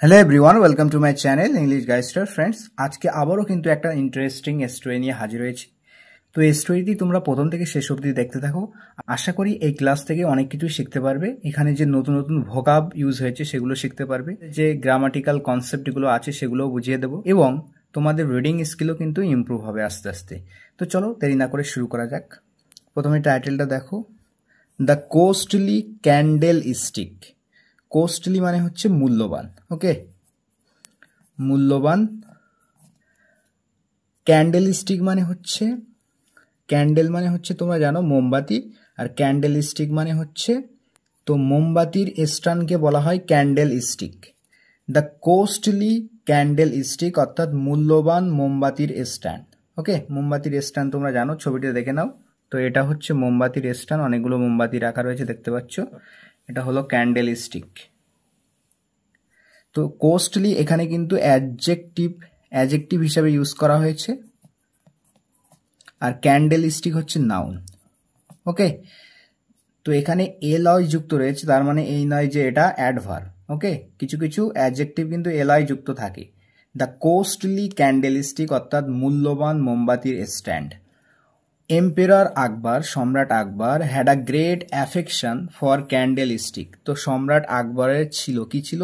hello everyone welcome to my channel English গাইস্টার friends আজকে আবারও কিন্তু একটা ইন্টারেস্টিং স্টোরি নিয়ে হাজির হয়েছি তো এই স্টোরিটি তোমরা প্রথম থেকে শেষ অবধি দেখতে থাকো আশা করি এই ক্লাস থেকে অনেক কিছুই শিখতে পারবে এখানে যে নতুন নতুন ভোকাব ইউজ হয়েছে সেগুলো শিখতে পারবে যে গ্রামাটিক্যাল কনসেপ্টগুলো আছে সেগুলোও বুঝিয়ে দেবো এবং তোমাদের রিডিং স্কিলও কিন্তু ইম্প্রুভ হবে আস্তে আস্তে তো চলো দেরি না করে শুরু করা যাক প্রথমে টাইটেলটা দেখো the costly candlestick costly মানে হচ্ছে মূল্যবান ওকে মূল্যবান ক্যান্ডেল স্টিক মানে হচ্ছে ক্যান্ডেল মানে হচ্ছে তোমরা জানো মোমবাতি আর ক্যান্ডেল স্টিক মানে হচ্ছে তো মোমবাতির স্টানকে বলা হয় candlestick the costly candlestick অর্থাৎ মূল্যবান মোমবাতির স্ট্যান্ড ওকে মোমবাতির স্ট্যান্ড তোমরা জানো ছবিটা দেখে নাও তো এটা হচ্ছে মোমবাতির স্ট্যান্ড অনেকগুলো মোমবাতি রাখা রয়েছে দেখতে পাচ্ছ এটা হলো ক্যান্ডেল স্টিক তো কোস্টলি এখানে কিন্তু অ্যাডজেক্টিভ অ্যাজেক্টিভ হিসাবে ইউজ করা হয়েছে আর ক্যান্ডেল স্টিক হচ্ছে নাউন ওকে তো এখানে এলয় যুক্ত রয়েছে তার মানে এই নয় যে এটা অ্যাডভার ওকে কিছু কিছু অ্যাজেক্টিভ কিন্তু এলয় যুক্ত থাকে দ্য কোস্টলি ক্যান্ডেল স্টিক অর্থাৎ মূল্যবান মোমবাতির স্ট্যান্ড এম্পেরর আকবর সম্রাট Akbar a great affection for candlestick তো সম্রাট আকবরের ছিল কি ছিল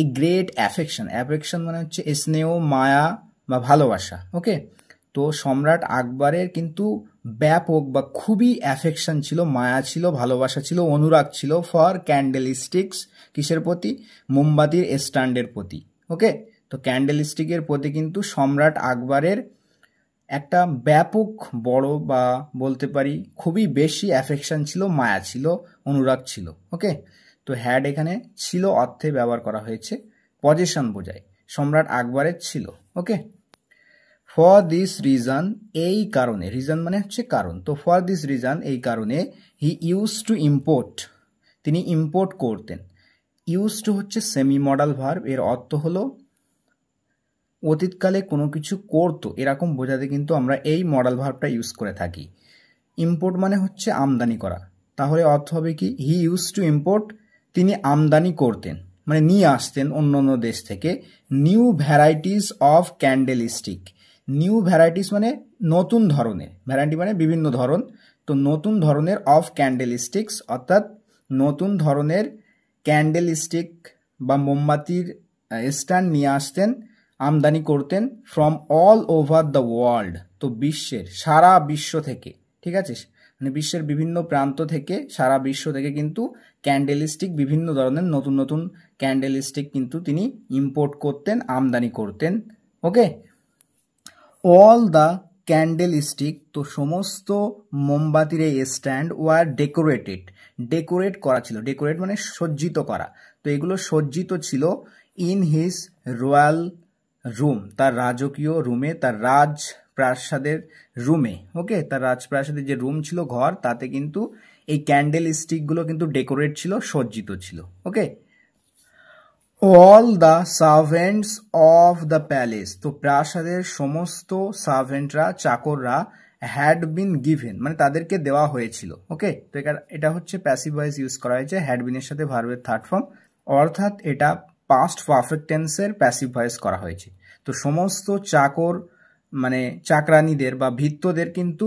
এ গ্রেট অ্যাফেকশন অ্যাফেকশন মানে হচ্ছে স্নেহ মায়া বা ভালোবাসা ওকে তো সম্রাট আকবরের কিন্তু ব্যাপক বা খুবই অ্যাফেকশন ছিল মায়া ছিল ভালোবাসা ছিল অনুরাগ ছিল ফর ক্যান্ডেল স্টিক্স কিসের প্রতি মোমবাতির স্ট্যান্ডের প্রতি ওকে তো ক্যান্ডেল স্টিকের প্রতি কিন্তু সম্রাট আকবরের একটা ব্যাপক বড় বা বলতে পারি খুবই বেশি অ্যাফেকশান ছিল মায়া ছিল অনুরাগ ছিল ওকে তো হ্যাড এখানে ছিল অর্থে ব্যবহার করা হয়েছে পজেশন বোঝায় সম্রাট আকবরের ছিল ওকে ফর দিস রিজন এই কারণে রিজন মানে হচ্ছে কারণ তো ফর দিস রিজন এই কারণে হি ইউজ টু ইম্পোর্ট তিনি ইম্পোর্ট করতেন ইউজ টু হচ্ছে সেমি মডাল ভার্ব এর অর্থ হলো অতীতকালে কোনো কিছু করতো এরকম বোঝাতে কিন্তু আমরা এই মডাল ভার্বটা ইউজ করে থাকি ইম্পোর্ট মানে হচ্ছে আমদানি করা তাহলে অর্থ হবে কি হি ইউজ টু ইম্পোর্ট তিনি আমদানি করতেন মানে নিয়ে আসতেন অন্য অন্য দেশ থেকে new varieties of candlestick new varieties মানে নতুন ধরনের ভ্যারাইটি মানে বিভিন্ন ধরন তো নতুন ধরনের অফ ক্যান্ডেল স্টিক্স অর্থাৎ নতুন ধরনের ক্যান্ডেল স্টিক বা মোমবাতির স্ট্যান্ড নিয়ে আসতেন আমদানি করতেন from all over the world তো বিশ্বের সারা বিশ্ব থেকে ঠিক আছে মানে বিশ্বের বিভিন্ন প্রান্ত থেকে সারা বিশ্ব থেকে কিন্তু ক্যান্ডেলিস্টিক বিভিন্ন ধরনের নতুন নতুন ক্যান্ডেলিস্টিক কিন্তু তিনি ইম্পোর্ট করতেন আমদানি করতেন okay all the candle candlestick তো সমস্ত মোমবাতির এই স্ট্যান্ড ওয়ার ডেকোরেটেড ডেকোরেট করা ছিল ডেকোরেট মানে সজ্জিত করা তো এগুলো সজ্জিত ছিল ইন হিজ রয়্যাল রুম তার রাজকীয় রুমে তার রাজ প্রাসাদের রুমে ওকে তার রাজপ্রাসাদের যে রুম ছিল ঘর তাতে কিন্তু এই ক্যান্ডেল স্টিকগুলো কিন্তু ডেকোরেট ছিল সজ্জিত ছিল okay all the servants of the palace তো প্রাসাদের সমস্ত সার্ভেন্টরা চাকররা হ্যাড বিন গিভেন মানে তাদেরকে দেওয়া হয়েছিল ওকে তো এটা হচ্ছে প্যাসিভ ভয়েস ইউজ করা হয়েছে হ্যাড বিনের সাথে ভার্বের থার্ড ফর্ম অর্থাৎ এটা পাস্ট পারফেক্ট টেন্সের প্যাসিভ ভয়েস করা হয়েছে তো সমস্ত চাকর মানে চাকরানীদের বা ভিত্তদের কিন্তু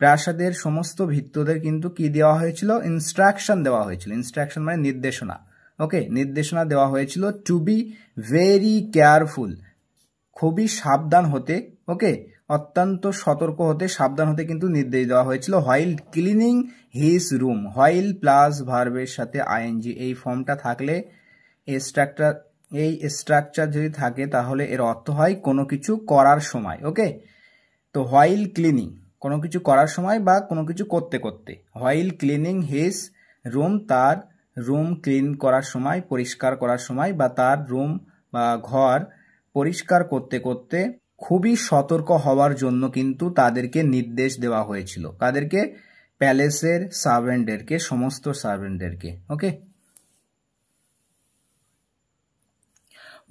প্রাসাদের সমস্ত ভিত্তদের কিন্তু কি দেওয়া হয়েছিল ইনস্ট্রাকশন দেওয়া হয়েছিল ইনস্ট্রাকশন মানে নির্দেশনা ওকে নির্দেশনা দেওয়া হয়েছিল টু বি ভেরি কেয়ারফুল খুবই সাবধান হতে ওকে অত্যন্ত সতর্ক হতে সাবধান হতে কিন্তু নির্দেশ দেওয়া হয়েছিল while cleaning his room while plus ভার্বের সাথে আইএনজি এই ফর্মটা থাকলে এই স্ট্রাকচার এই স্ট্রাকচার যদি থাকে তাহলে এর অর্থ হয় কোনো কিছু করার সময় ওকে তো হোয়াইল ক্লিনিং কোনো কিছু করার সময় বা কোনো কিছু করতে করতে হোয়াইল ক্লিনিং হিস রুম তার রুম ক্লিন করার সময় পরিষ্কার করার সময় বা তার রুম বা ঘর পরিষ্কার করতে করতে খুবই সতর্ক হওয়ার জন্য কিন্তু তাদেরকে নির্দেশ দেওয়া হয়েছিল তাদেরকে প্যালেসের সার্ভেন্টদেরকে সমস্ত সার্ভেন্টদেরকে ওকে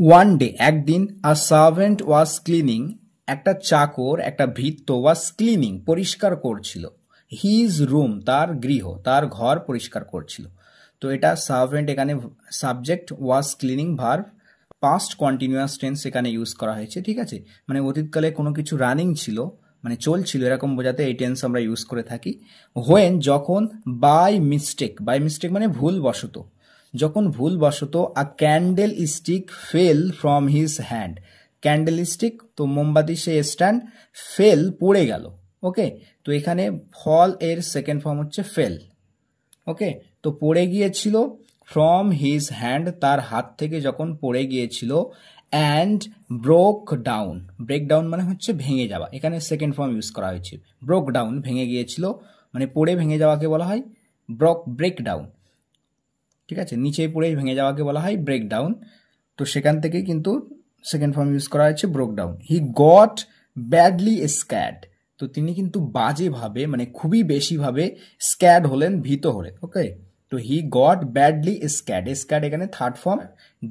ওয়ান ডে একদিন আ সার্ভেন্ট ওয়াজ ক্লিনিং একটা চাকর একটা ভিত্ত ওয়াজ ক্লিনিং পরিষ্কার করছিল হিজ রুম তার গৃহ তার ঘর পরিষ্কার করছিল তো এটা সার্ভেন্ট এখানে সাবজেক্ট ওয়াজ ক্লিনিং ভার পাস্ট কন্টিনিউয়াস টেন্স এখানে ইউজ করা হয়েছে ঠিক আছে মানে অতীতকালে কোনো কিছু রানিং ছিল মানে চলছিল এরকম বোঝাতে এই টেন্স আমরা ইউজ করে থাকি হোয়েন যখন বাই মিস্টেক বাই মিস্টেক মানে ভুলবশত যখন ভুলবশত a candlestick fell from his hand candlestick তো মোমবাতি সে স্ট্যান্ড ফেল পড়ে গেল ওকে তো এখানে ফল এর সেকেন্ড ফর্ম হচ্ছে ফেল ওকে তো পড়ে গিয়েছিল ফ্রম হিজ হ্যান্ড তার হাত থেকে যখন পড়ে গিয়েছিল and broke down break down মানে হচ্ছে ভেঙে যাওয়া এখানে সেকেন্ড ফর্ম ইউজ করা হয়েছে ব্রোক ডাউন ভেঙে গিয়েছিল মানে পড়ে ভেঙে যাওয়াকে বলা হয় ব্রক ব্রেক ডাউন ঠিক আছে নিচে পড়েই ভেঙে যাওয়াকে বলা হয় ব্রেকডাউন তো সেখান থেকে কিন্তু সেকেন্ড ফর্ম ইউজ করা হয়েছে broke down he got badly scared তো তিনি কিন্তু বাজেভাবে মানে খুবই বেশিভাবে স্ক্যাড হলেন ভীত হলেন ওকে তো he got badly scared scared এখানে থার্ড ফর্ম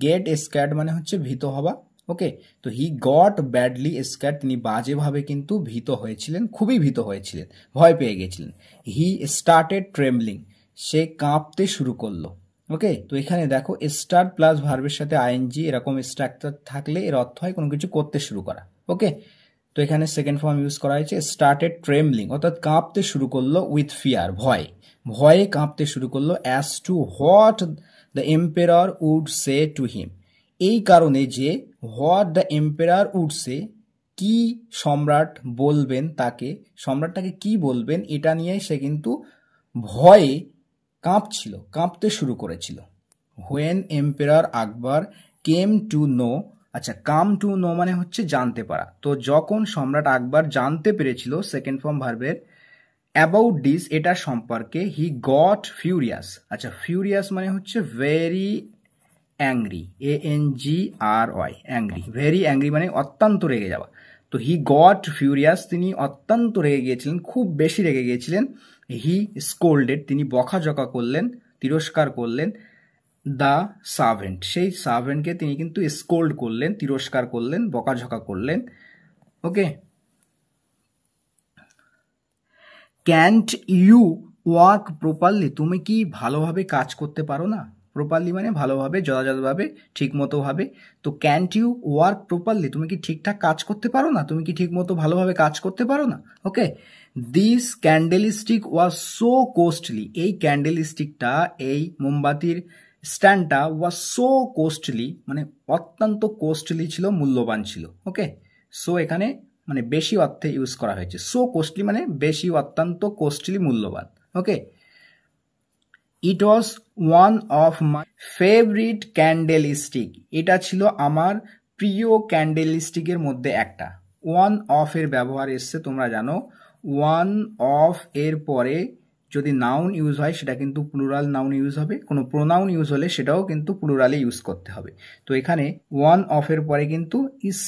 গেট স্ক্যাড মানে হচ্ছে ভীত হওয়া ওকে তো হি গট ব্যাডলি স্ক্যাড তিনি বাজেভাবে কিন্তু ভীত হয়েছিলেন খুবই ভীত হয়েছিলেন ভয় পেয়ে গেছিলেন হি স্টার্টেড ট্রেমলিং সে কাঁপতে শুরু করলো ওকে তো এখানে দেখো স্টার প্লাস ভার্বের সাথে আইএনজি এরকম স্ট্রাকচার থাকলে এর অর্থ হয় কোনো কিছু করতে শুরু করা ওকে তো এখানে সেকেন্ড ফর্ম ইউজ করা হয়েছে স্টার্টেড ট্রেমলিং অর্থাৎ কাঁপতে শুরু করলো উইথ ফিয়ার ভয় ভয়ে কাঁপতে শুরু করলো as to what the emperor would say to him এই কারণে যে what the emperor would say কি সম্রাট বলবেন তাকে সম্রাটটাকে কি বলবেন এটা নিয়ে সে কিন্তু ভয়ে কাঁপছিল কাঁপতে শুরু করেছিল when emperor Akbar came to know আচ্ছা কাম টু নো মানে হচ্ছে জানতে পারা তো যখন সম্রাট আকবর জানতে পেরেছিল সেকেন্ড ফর্ম ভার্বের অ্যাবাউট ডিস এটা সম্পর্কে হি গট ফিউরিয়াস আচ্ছা ফিউরিয়াস মানে হচ্ছে very angry A N G R Y angry very angry মানে অত্যন্ত রেগে যাওয়া তো হি গট ফিউরিয়াস তিনি অত্যন্ত রেগে গিয়েছিলেন খুব বেশি রেগে গিয়েছিলেন হি স্কোল্ডেড তিনি বকাঝকা করলেন তিরস্কার করলেন দ্য সার্ভেন্ট সেই সার্ভেন্টকে তিনি কিন্তু স্কোল্ড করলেন তিরস্কার করলেন বকাঝকা করলেন okay can't you work properly তুমি কি ভালোভাবে কাজ করতে পারো না প্রপারলি মানে ভালোভাবে যথাযথভাবে ঠিকমতোভাবে তো ক্যান ইউ ওয়ার্ক প্রপারলি তুমি কি ঠিকঠাক কাজ করতে পারো না তুমি কি ঠিকমতো ভালোভাবে কাজ করতে পারো না okay this candlestick was so costly এই ক্যান্ডেল স্টিকটা এই মোমবাতির স্ট্যান্ডটা ওয়াজ সো কোস্টলি মানে অত্যন্ত কোস্টলি ছিল মূল্যবান ছিল ওকে সো এখানে মানে বেশি অর্থে ইউজ করা হয়েছে সো কোস্টলি মানে বেশি অত্যন্ত কোস্টলি মূল্যবান okay it was one of my favourite candlestick এটা ছিল আমার প্রিয় ক্যান্ডেল স্টিকের মধ্যে একটা ওয়ান অফ এর ব্যবহার এসছে তোমরা জানো ওয়ান অফ এর পরে যদি নাউন ইউজ হয় সেটা কিন্তু প্লুরাল নাউন ইউজ হবে কোনো প্রোনাউন ইউজ হলে সেটাও কিন্তু প্লুরালে ইউজ করতে হবে তো এখানে ওয়ান অফের পরে কিন্তু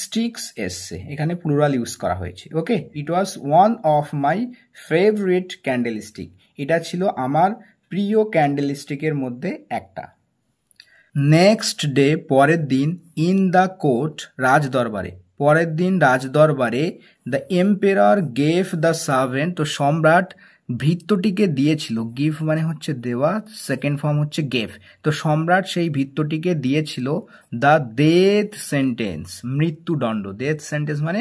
স্টিক্স এসছে এখানে প্লুরাল ইউজ করা হয়েছে okay it was one of my favourite candlestick এটা ছিল আমার প্রিয় ক্যান্ডেল স্টিকের মধ্যে একটা নেক্সট ডে পরের দিন ইন দ্য কোর্ট রাজদরবারে পরের দিন রাজদরবারে the emperor gave the servant তো সম্রাট ভৃত্যটিকে দিয়েছিল গিফ মানে হচ্ছে দেওয়া সেকেন্ড ফর্ম হচ্ছে গেফ তো সম্রাট সেই ভৃত্যটিকে দিয়েছিল দ্য ডেথ সেন্টেন্স মৃত্যুদণ্ড ডেথ সেন্টেন্স মানে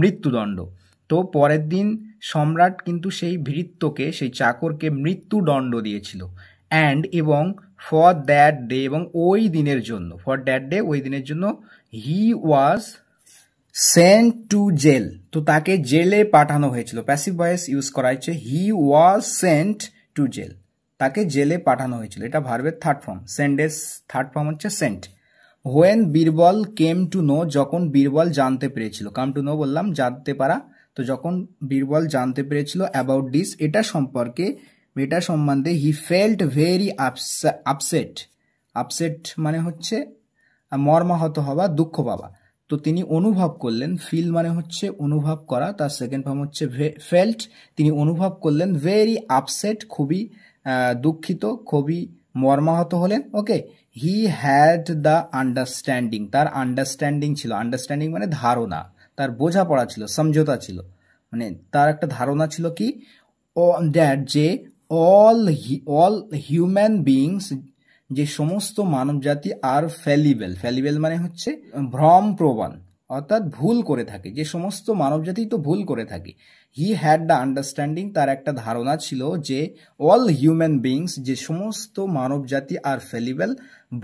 মৃত্যুদণ্ড তো পরের দিন সম্রাট কিন্তু সেই ভৃত্যকে সেই চাকরকে মৃত্যুদণ্ড দিয়েছিল অ্যান্ড এবং ফর দ্যাট ডে এবং ওই দিনের জন্য ফর দ্যাট ডে ওই দিনের জন্য he was sent to jail তো তাকে জেলে পাঠানো হয়েছিল প্যাসিভ ভয়েস ইউজ করা হয়েছে he was sent to jail তাকে জেলে পাঠানো হয়েছিল এটা ভার্বের third form sends third form হচ্ছে sent when Birbal came to know যখন বীরবল জানতে পেরেছিল কাম টু নো বললাম জানতে পারা তো যখন বীরবল জানতে পেরেছিল অ্যাবাউট ডিস এটা সম্পর্কে মেয়েটা সম্বন্ধে he felt very upset upset মানে হচ্ছে মর্মাহত হওয়া দুঃখ পাওয়া তো তিনি অনুভব করলেন ফিল মানে হচ্ছে অনুভব করা তার সেকেন্ড ফর্ম হচ্ছে ফেল্ট তিনি অনুভব করলেন ভেরি আপসেট খুবই দুঃখিত খুবই মর্মাহত হলেন okay he had the understanding তার আন্ডারস্ট্যান্ডিং ছিল আন্ডারস্ট্যান্ডিং মানে ধারণা তার বোঝাপড়া ছিল সমঝোতা ছিল মানে তার একটা ধারণা ছিল কি দ্যাট যে অল অল হিউম্যান বিংস যে সমস্ত মানব জাতি আর ফ্যালিবেল ফ্যালিবেল মানে হচ্ছে ভ্রম প্রবণ অর্থাৎ ভুল করে থাকে যে সমস্ত মানব জাতি তো ভুল করে থাকে হি হ্যাড দ্য আন্ডারস্ট্যান্ডিং তার একটা ধারণা ছিল যে অল হিউম্যান বিংস যে সমস্ত মানব জাতি আর ফ্যালিবেল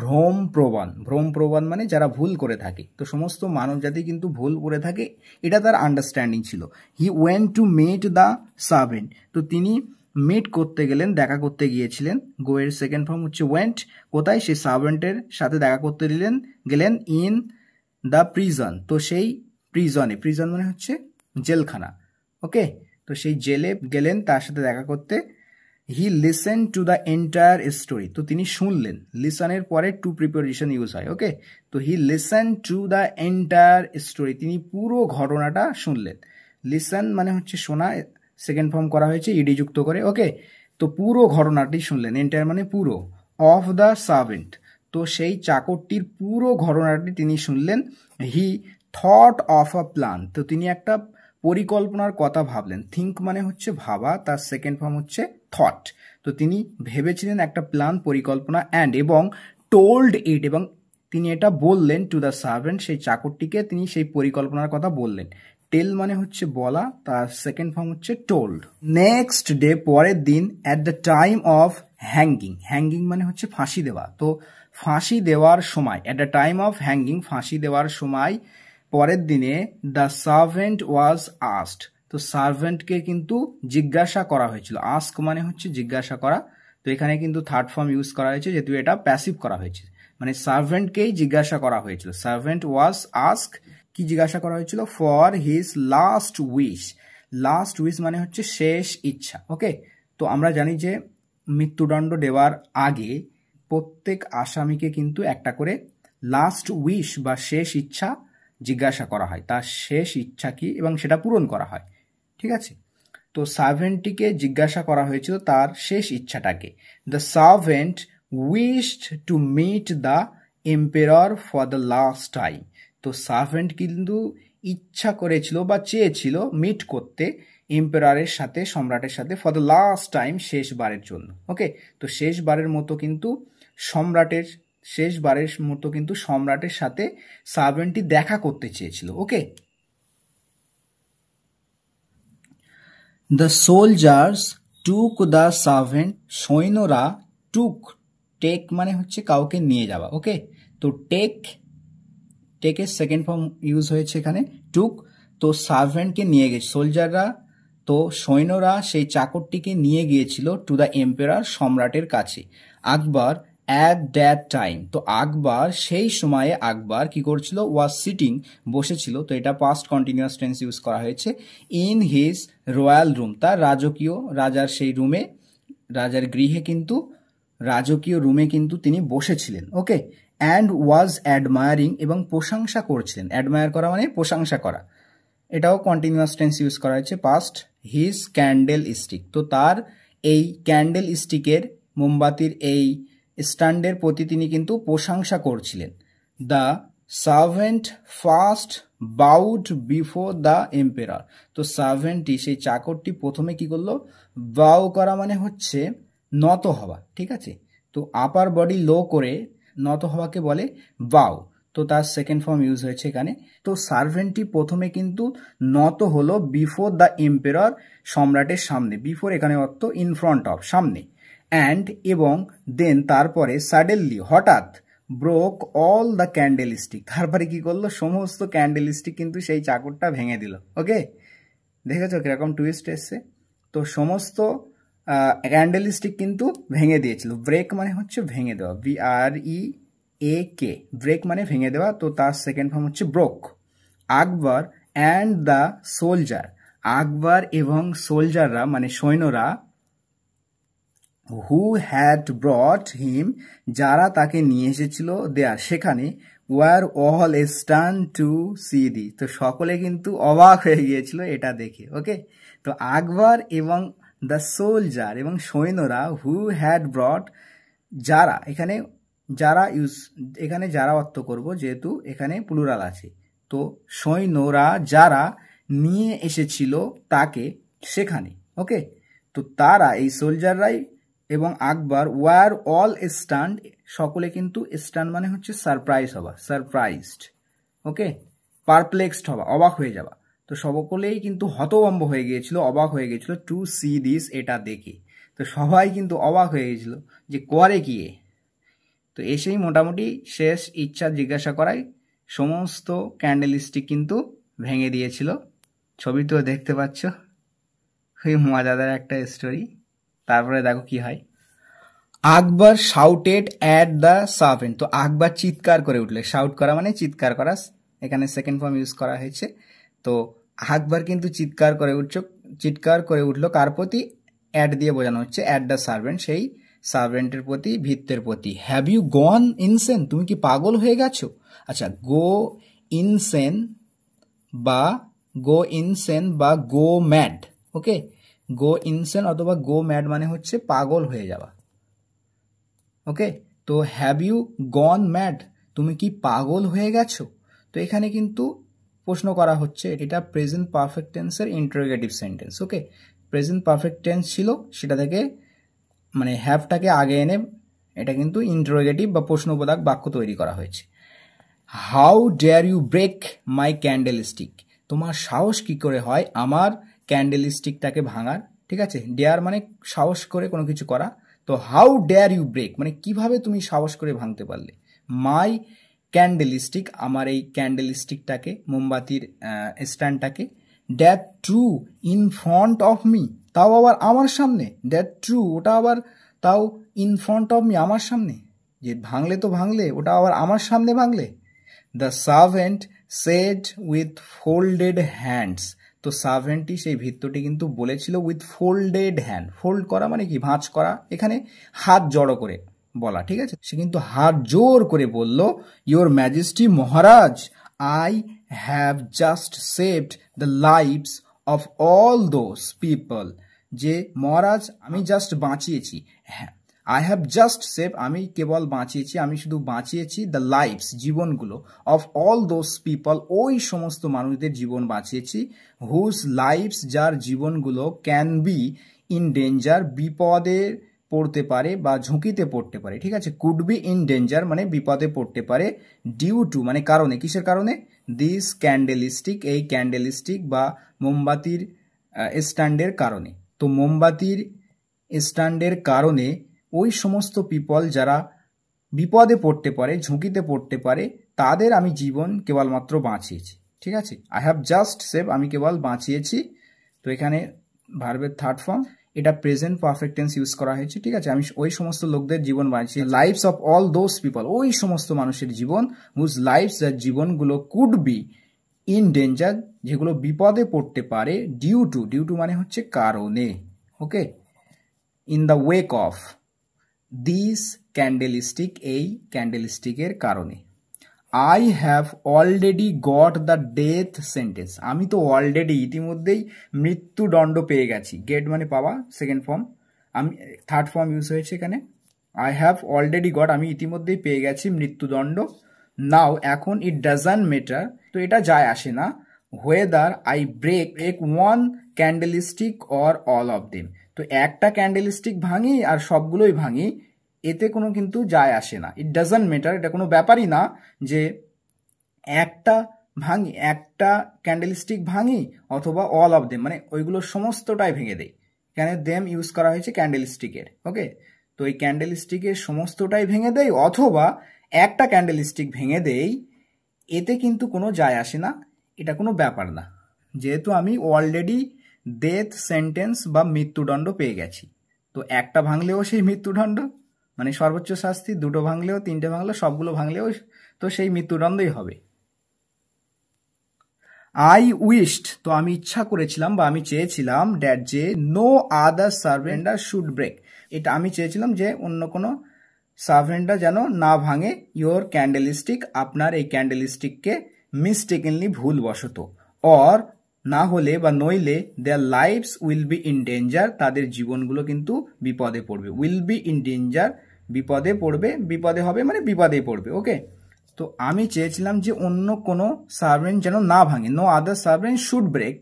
ভ্রম প্রবণ ভ্রম প্রবণ মানে যারা ভুল করে থাকে তো সমস্ত জাতি কিন্তু ভুল করে থাকে এটা তার আন্ডারস্ট্যান্ডিং ছিল he went to meet the servant তো তিনি মিট করতে গেলেন দেখা করতে গিয়েছিলেন গোয়ের সেকেন্ড ফর্ম হচ্ছে ওয়েন্ট কোথায় সেই সার্ভেন্টের সাথে দেখা করতে দিলেন গেলেন ইন দ্য প্রিজন তো সেই প্রিজনে প্রিজন মানে হচ্ছে জেলখানা ওকে তো সেই জেলে গেলেন তার সাথে দেখা করতে he listen to the entire story তো তিনি শুনলেন লিসনের পরে টু প্রিপারেশন ইউজ হয় ওকে তো he listen to the entire story তিনি পুরো ঘটনাটা শুনলেন লিসন মানে হচ্ছে শোনা সেকেন্ড ফর্ম করা হয়েছে ইডি যুক্ত করে ওকে তো পুরো ঘটনাটি শুনলেন এন্টায়ার মানে পুরো অফ দ্য সার্ভেন্ট তো সেই চাকরটির পুরো ঘটনাটি তিনি শুনলেন he thought of a plan তো তিনি একটা পরিকল্পনার কথা ভাবলেন থিঙ্ক মানে হচ্ছে ভাবা তার সেকেন্ড ফর্ম হচ্ছে থট তো তিনি ভেবেছিলেন একটা প্ল্যান পরিকল্পনা অ্যান্ড এবং টোল্ড ইট এবং তিনি এটা বললেন টু দ্য সার্ভেন্ট সেই চাকরটিকে তিনি সেই পরিকল্পনার কথা বললেন টেল মানে হচ্ছে বলা তার সেকেন্ড ফর্ম হচ্ছে টোল্ড নেক্সট ডে পরের দিন at the time of hanging hanging মানে হচ্ছে ফাঁসি দেওয়া তো ফাঁসি দেওয়ার সময় at the time of hanging ফাঁসি দেওয়ার সময় পরের দিনে দ্য সার্ভেন্ট ওয়াজ আস্ট তো সার্ভেন্টকে কিন্তু জিজ্ঞাসা করা হয়েছিল আস্ক মানে হচ্ছে জিজ্ঞাসা করা তো এখানে কিন্তু থার্ড ফর্ম ইউজ করা হয়েছে যেহেতু এটা প্যাসিভ করা হয়েছে মানে সার্ভেন্টকেই জিজ্ঞাসা করা হয়েছিল সার্ভেন্ট ওয়াজ আস্ক কি জিজ্ঞাসা করা হয়েছিল for his last wish last wish মানে হচ্ছে শেষ ইচ্ছা ওকে তো আমরা জানি যে মৃত্যুদণ্ড দেওয়ার আগে প্রত্যেক আসামিকে কিন্তু একটা করে লাস্ট উইশ বা শেষ ইচ্ছা জিজ্ঞাসা করা হয় তার শেষ ইচ্ছা কি এবং সেটা পূরণ করা হয় ঠিক আছে তো সার্ভেন্টটিকে জিজ্ঞাসা করা হয়েছিল তার শেষ ইচ্ছাটাকে the servant wished to meet the emperor for the last time তো সার্ভেন্ট কিন্তু ইচ্ছা করেছিল বা চেয়েছিল মিট করতে এম্পেয়ারের সাথে সম্রাটের সাথে ফর দ্য লাস্ট টাইম শেষবারের জন্য ওকে তো শেষবারের মতো কিন্তু সম্রাটের শেষবারের মতো কিন্তু সম্রাটের সাথে সার্ভেন্টটি দেখা করতে চেয়েছিল ওকে the soldiers took the servant সৈন্যরা টুক টেক মানে হচ্ছে কাউকে নিয়ে যাওয়া ওকে তো টেক টেকের সেকেন্ড ফর্ম ইউজ হয়েছে এখানে টুক তো সার্ভেন্টকে নিয়ে গেছে সোলজাররা তো সৈন্যরা সেই চাকরটিকে নিয়ে গিয়েছিল টু দ্য এম্পেরার সম্রাটের কাছে আকবর অ্যাট দ্যাট টাইম তো আকবর সেই সময়ে আকবর কি করছিল ওয়াজ সিটিং বসেছিল তো এটা পাস্ট কন্টিনিউয়াস টেন্স ইউজ করা হয়েছে ইন হিজ রয়্যাল রুম তার রাজকীয় রাজার সেই রুমে রাজার গৃহে কিন্তু রাজকীয় রুমে কিন্তু তিনি বসেছিলেন ওকে অ্যান্ড ওয়াজ অ্যাডমায়ারিং এবং প্রশংসা করছিলেন অ্যাডমায়ার করা মানে প্রশংসা করা এটাও কন্টিনিউয়াস টেন্স ইউজ করা হয়েছে পাস্ট হিজ ক্যান্ডেল স্টিক তো তার এই ক্যান্ডেল স্টিকের মোমবাতির এই স্ট্যান্ডের প্রতি তিনি কিন্তু প্রশংসা করছিলেন the servant first bowed before the emperor তো সার্ভেন্টটি সেই চাকরটি প্রথমে কি করলো বাউ করা মানে হচ্ছে নত হওয়া ঠিক আছে তো আপার বডি লো করে নত হওয়াকে বলে বাউ তো তার সেকেন্ড ফর্ম ইউজ হয়েছে এখানে তো সার্ভেন্টটি প্রথমে কিন্তু নত হলো বিফোর দ্য এম্পেরর সম্রাটের সামনে বিফোর এখানে অর্থ ইন ফ্রন্ট অফ সামনে অ্যান্ড এবং দেন তারপরে সাডেনলি হঠাৎ broke all the candle stick তারপরে কী করলো সমস্ত ক্যান্ডেল স্টিক কিন্তু সেই চাকরটা ভেঙে দিল ওকে দেখেছো কীরকম টুইস্ট এসছে তো সমস্ত ক্যান্ডেল স্টিক কিন্তু ভেঙে দিয়েছিল ব্রেক মানে হচ্ছে ভেঙে দেওয়া বি আর ই এ কে ব্রেক মানে ভেঙে দেওয়া তো তার সেকেন্ড ফর্ম হচ্ছে broke Akbar and the soldier Akbar এবং সোলজাররা মানে সৈন্যরা হু হ্যাড ব্রট হিম যারা তাকে নিয়ে এসেছিল দেয়া সেখানে were all stunned to see the তো সকলে কিন্তু অবাক হয়ে গিয়েছিল এটা দেখে ওকে তো আকবর এবং দ্য সোলজার এবং সৈন্যরা হু হ্যাড ব্রট যারা এখানে যারা ইউজ এখানে যারা অর্থ করব যেহেতু এখানে প্লুরাল আছে তো সৈন্যরা যারা নিয়ে এসেছিল তাকে সেখানে ওকে তো তারা এই সোলজাররাই এবং আকবর ওয়ার অল স্টান্ড সকলে কিন্তু স্টান মানে হচ্ছে সারপ্রাইজ হওয়া সারপ্রাইজড ওকে পারপ্লেক্সড হওয়া অবাক হয়ে যাওয়া তো সকলেই কিন্তু হতবম্ব হয়ে গিয়েছিল অবাক হয়ে গিয়েছিল টু সি দিস এটা দেখে তো সবাই কিন্তু অবাক হয়ে গেছিল যে করে কি তো এসেই মোটামুটি শেষ ইচ্ছা জিজ্ঞাসা করায় সমস্ত ক্যান্ডেলিস্টিক কিন্তু ভেঙে দিয়েছিল ছবি তো দেখতে পাচ্ছ খুবই মজাদার একটা স্টোরি তারপরে দেখো কি হয় Akbar shouted at the servant তো আকবর চিৎকার করে উঠলে শাউট করা মানে চিৎকার করা এখানে সেকেন্ড ফর্ম ইউজ করা হয়েছে তো আকবর কিন্তু চিৎকার করে উঠছ চিৎকার করে উঠলো কার প্রতি অ্যাড দিয়ে বোঝানো হচ্ছে অ্যাট দ্য সার্ভেন্ট সেই সার্ভেন্টের প্রতি ভিত্তের প্রতি হ্যাভ ইউ গন ইনসেন তুমি কি পাগল হয়ে গেছো আচ্ছা গো ইনসেন বা গো ইনসেন বা গো ম্যাড ওকে গো ইনসেন অথবা গো ম্যাড মানে হচ্ছে পাগল হয়ে যাওয়া ওকে তো হ্যাভ ইউ গন ম্যাড তুমি কি পাগল হয়ে গেছো তো এখানে কিন্তু প্রশ্ন করা হচ্ছে এটা প্রেজেন্ট পারফেক্ট টেন্সের interrogative sentence okay present perfect tense ছিল সেটা থেকে মানে হ্যাভটাকে আগে এনে এটা কিন্তু ইন্টারোগেটিভ বা প্রশ্নবোধক বাক্য তৈরি করা হয়েছে how dare you break my candle stick তোমার সাহস কি করে হয় আমার ক্যান্ডেল স্টিকটাকে ভাঙার ঠিক আছে ডেয়ার মানে সাহস করে কোনো কিছু করা তো হাউ ডেয়ার ইউ ব্রেক মানে কিভাবে তুমি সাহস করে ভাঙতে পারলে মাই ক্যান্ডেল স্টিক আমার এই ক্যান্ডেল স্টিকটাকে মোমবাতির স্ট্যান্ডটাকে that too in front of me তাও আবার আমার সামনে ড্যাট ট্রু ওটা আবার তাও ইন ফ্রন্ট অফ মি আমার সামনে যে ভাঙলে তো ভাঙলে ওটা আবার আমার সামনে ভাঙলে the servant said with folded hands তো সার্ভেন্টটি সেই ভিত্তটি কিন্তু বলেছিল উইথ ফোল্ডেড হ্যান্ড ফোল্ড করা মানে কি ভাঁজ করা এখানে হাত জড়ো করে বলা ঠিক আছে সে কিন্তু হাত জোর করে বলল ইওর ম্যাজেস্টি মহারাজ I have just saved the lives of all those people যে মহারাজ আমি জাস্ট বাঁচিয়েছি হ্যাঁ আই হ্যাভ জাস্ট সেভ আমি কেবল বাঁচিয়েছি আমি শুধু বাঁচিয়েছি দ্য লাইফস জীবনগুলো অফ অল দোজ পিপল ওই সমস্ত মানুষদের জীবন বাঁচিয়েছি হুজ লাইফস যার জীবনগুলো ক্যান বি ইন ডেঞ্জার বিপদের পড়তে পারে বা ঝুঁকিতে পড়তে পারে ঠিক আছে কুড বি ইন ডেঞ্জার মানে বিপদে পড়তে পারে ডিউ টু মানে কারণে কিসের কারণে দিস ক্যান্ডেলিস্টিক এই ক্যান্ডেলিস্টিক বা মোমবাতির স্ট্যান্ডের কারণে তো মোমবাতির স্ট্যান্ডের কারণে ওই সমস্ত পিপল যারা বিপদে পড়তে পারে ঝুঁকিতে পড়তে পারে তাদের আমি জীবন কেবলমাত্র বাঁচিয়েছি ঠিক আছে আই হ্যাভ জাস্ট সেভ আমি কেবল বাঁচিয়েছি তো এখানে ভার্বের থার্ড ফর্ম এটা প্রেজেন্ট পারফেক্ট টেন্স ইউজ করা হয়েছে ঠিক আছে আমি ওই সমস্ত লোকদের জীবন বাঁচিয়ে lives of all those people ওই সমস্ত মানুষের জীবন হুজ লাইফস যার জীবনগুলো কুড বি ইন ডেঞ্জার যেগুলো বিপদে পড়তে পারে ডিউ টু ডিউ টু মানে হচ্ছে কারণে okay in the wake of this candlestick এই ক্যান্ডেলস্টিকের কারণে I have already got the death sentence আমি তো অলরেডি ইতিমধ্যেই মৃত্যুদণ্ড পেয়ে গেছি গেট মানে পাওয়া সেকেন্ড ফর্ম আমি থার্ড ফর্ম ইউজ হয়েছে এখানে আই হ্যাভ অলরেডি গট আমি ইতিমধ্যেই পেয়ে গেছি মৃত্যুদণ্ড নাও এখন ইট ডাজান মেটার তো এটা যায় আসে না হোয়েদার আই ব্রেক এক one candlestick or all of them তো একটা ক্যান্ডেল স্টিক ভাঙি আর সবগুলোই ভাঙি এতে কোনো কিন্তু যায় আসে না ইট ডাজন্ট ম্যাটার এটা কোনো ব্যাপারই না যে একটা ভাঙি একটা ক্যান্ডেল স্টিক ভাঙি অথবা অল অফ দেম মানে ওইগুলো সমস্তটাই ভেঙে দেয় কেন দেম ইউজ করা হয়েছে ক্যান্ডেল স্টিকের ওকে তো এই ক্যান্ডেল স্টিকের সমস্তটাই ভেঙে দেয় অথবা একটা ক্যান্ডেল স্টিক ভেঙে দেই এতে কিন্তু কোনো যায় আসে না এটা কোনো ব্যাপার না যেহেতু আমি অলরেডি ডেথ সেন্টেন্স বা মৃত্যুদণ্ড পেয়ে গেছি তো একটা ভাঙলেও সেই মৃত্যুদণ্ড মানে সর্বোচ্চ শাস্তি দুটো ভাঙলেও তিনটে ভাঙলেও সবগুলো ভাঙলেও তো সেই মৃত্যুদণ্ডই হবে আই উইস্ট তো আমি ইচ্ছা করেছিলাম বা আমি চেয়েছিলাম ড্যাট যে no other servant should break এটা আমি চেয়েছিলাম যে অন্য কোনো সার্ভেন্ডার যেন না ভাঙে ইয়োর ক্যান্ডেল স্টিক আপনার এই ক্যান্ডেল স্টিককে মিসটেকেনলি ভুলবশত অর না হলে বা নইলে their lives will be in danger তাদের জীবনগুলো কিন্তু বিপদে পড়বে উইল বি ইন ডেঞ্জার বিপদে পড়বে বিপদে হবে মানে বিপদে পড়বে ওকে তো আমি চেয়েছিলাম যে অন্য কোনো সার্ভেন্ট যেন না ভাঙে no other servant should break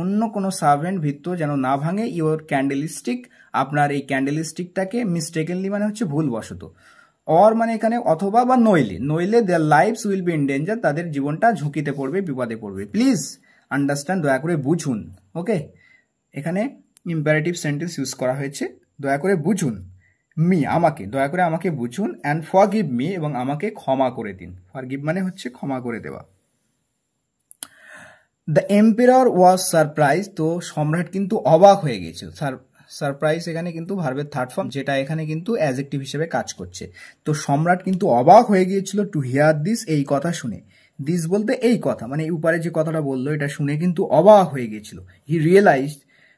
অন্য কোনো সার্ভেন্ট ভিত্ত যেন না ভাঙে ইওর ক্যান্ডেল স্টিক আপনার এই ক্যান্ডেল স্টিকটাকে মিস্টেকেনলি মানে হচ্ছে ভুলবশত অর মানে এখানে অথবা বা নইলে নইলে their lives will be in danger তাদের জীবনটা ঝুঁকিতে পড়বে বিপদে পড়বে প্লিজ আন্ডারস্ট্যান্ড দয়া করে বুঝুন ওকে এখানে ইম্পারেটিভ সেন্টেন্স ইউজ করা হয়েছে দয়া করে বুঝুন মি আমাকে দয়া করে আমাকে বুঝুন অ্যান্ড ফর গিভ মি এবং আমাকে ক্ষমা করে দিন ফর গিভ মানে হচ্ছে ক্ষমা করে দেওয়া দ্য এম্পেয়ার ওয়াজ সারপ্রাইজ তো সম্রাট কিন্তু অবাক হয়ে সার সারপ্রাইজ এখানে কিন্তু ভার্বের থার্ড ফর্ম যেটা এখানে কিন্তু অ্যাজেক্টিভ হিসেবে কাজ করছে তো সম্রাট কিন্তু অবাক হয়ে গিয়েছিল টু হিয়ার দিস এই কথা শুনে দিস বলতে এই কথা মানে উপারে যে কথাটা বললো এটা শুনে কিন্তু অবাক হয়ে গেছিল হি রিয়েলাইজ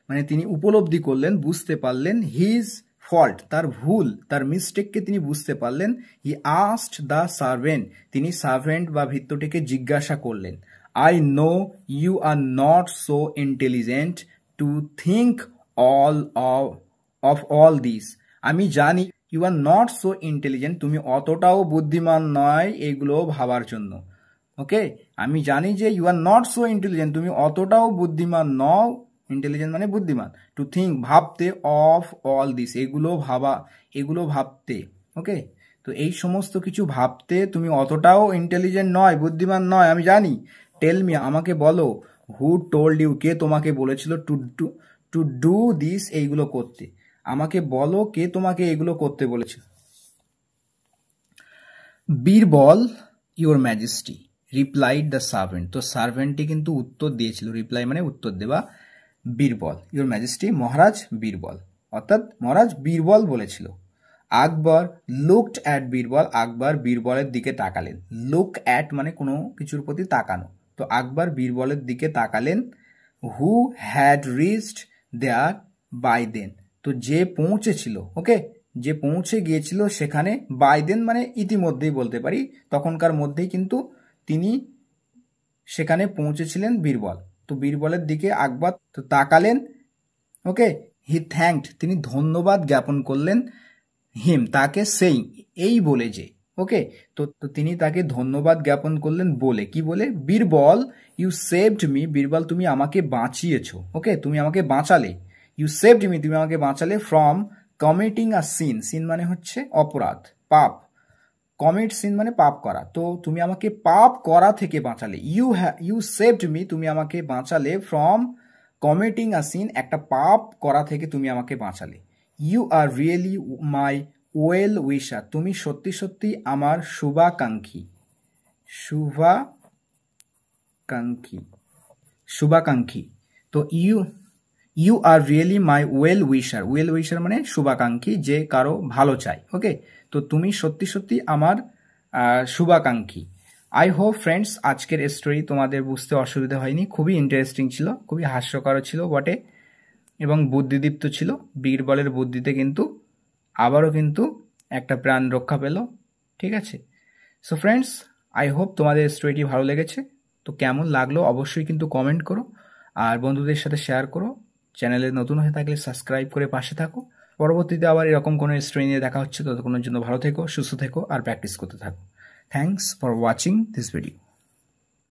মানে তিনি উপলব্ধি করলেন বুঝতে পারলেন হিজ ফল্ট তার ভুল তার মিস্টেককে তিনি বুঝতে পারলেন হি আস্ট দ্য সার্ভেন্ট তিনি সার্ভেন্ট বা ভৃত্যটিকে জিজ্ঞাসা করলেন I know you are not so intelligent to think all of all this আমি জানি you are not so intelligent তুমি অতটাও বুদ্ধিমান নয় এগুলো ভাবার জন্য ওকে আমি জানি যে you are not so intelligent তুমি অতটাও বুদ্ধিমান নও ইন্টেলিজেন্ট মানে বুদ্ধিমান টু থিঙ্ক ভাবতে অফ অল দিস এগুলো ভাবা এগুলো ভাবতে ওকে তো এই সমস্ত কিছু ভাবতে তুমি অতটাও ইন্টেলিজেন্ট নয় বুদ্ধিমান নয় আমি জানি টেল মি আমাকে বলো হু টোল্ড ইউ কে তোমাকে বলেছিল to to to do this এইগুলো করতে আমাকে বলো কে তোমাকে এগুলো করতে বলেছে Birbal your majesty replied the servant তো সার্ভেন্টটি কিন্তু উত্তর দিয়েছিল রিপ্লাই মানে উত্তর দেওয়া বীরবল ইউর ম্যাজেস্টি মহারাজ বীরবল অর্থাৎ মহারাজ বীরবল বলেছিল আকবর লুকড অ্যাট বীরবল আকবর বীরবলের দিকে তাকালেন লুক অ্যাট মানে কোনো কিছুর প্রতি তাকানো তো আকবর বীরবলের দিকে তাকালেন who had reached there by then তো যে পৌঁছেছিল ওকে যে পৌঁছে গিয়েছিল সেখানে বাই দেন মানে ইতিমধ্যেই বলতে পারি তখনকার মধ্যেই কিন্তু তিনি সেখানে পৌঁছেছিলেন বীরবল তো বীরবলের দিকে আকবর তো তাকালেন ওকে হি থ্যাঙ্কড তিনি ধন্যবাদ জ্ঞাপন করলেন হিম তাকে সেই এই বলে যে ওকে তো তিনি তাকে ধন্যবাদ জ্ঞাপন করলেন বলে কি বলে Birbal you saved me Birbal তুমি আমাকে বাঁচিয়েছো ওকে তুমি আমাকে বাঁচালে ইউ সেভড মি তুমি আমাকে বাঁচালে from committing a sin sin মানে হচ্ছে অপরাধ পাপ কমেট সিন মানে পাপ করা তো তুমি আমাকে পাপ করা থেকে বাঁচালে ইউ ইউ সেভড মি তুমি আমাকে বাঁচালে ফ্রম কমেটিং আ সিন একটা পাপ করা থেকে তুমি আমাকে বাঁচালে you are really my well wisher তুমি সত্যি সত্যি আমার শুভাকাঙ্ক্ষী শুভাকাঙ্ক্ষী শুভাকাঙ্ক্ষী তো you you are really my well wisher well wisher মানে শুভাকাঙ্ক্ষী যে কারো ভালো চায় ওকে তো তুমি সত্যি সত্যি আমার শুভাকাঙ্ক্ষী আই হোপ ফ্রেন্ডস আজকের স্টোরি তোমাদের বুঝতে অসুবিধা হয়নি খুবই ইন্টারেস্টিং ছিল খুবই হাস্যকর ছিল বটে এবং বুদ্ধিদীপ্ত ছিল বীরবলের বুদ্ধিতে কিন্তু আবারও কিন্তু একটা প্রাণ রক্ষা পেল ঠিক আছে সো ফ্রেন্ডস আই হোপ তোমাদের স্টোরিটি ভালো লেগেছে তো কেমন লাগলো অবশ্যই কিন্তু কমেন্ট করো আর বন্ধুদের সাথে শেয়ার করো চ্যানেলে নতুন হয়ে থাকলে সাবস্ক্রাইব করে পাশে থাকো পরবর্তীতে আবার এরকম কোনো স্ট্রেনে নিয়ে দেখা হচ্ছে ততক্ষণের জন্য ভালো থেকো সুস্থ থেকো আর প্র্যাকটিস করতে থাকো thanks for watching this video